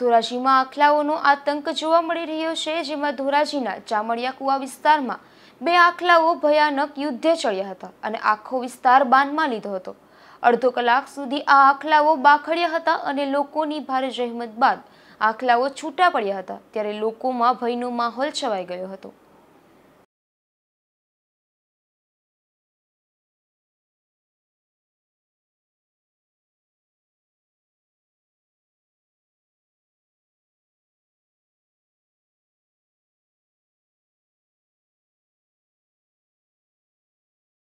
ધોરાજીમાં આખલાઓનો આતંક જોવા મળી રહ્યો છે જેમાં ધોરાજીના ચામડિયા કુવા વિસ્તારમાં બે આખલાઓ ભયાનક યુદ્ધે ચડ્યા હતા અને આખો વિસ્તાર બાનમાં લીધો હતો અડધો કલાક સુધી આ આખલાઓ બાખડ્યા હતા અને લોકોની ભારે જહેમત બાદ આખલાઓ છૂટા પડ્યા હતા ત્યારે લોકોમાં ભયનો માહોલ છવાઈ ગયો હતો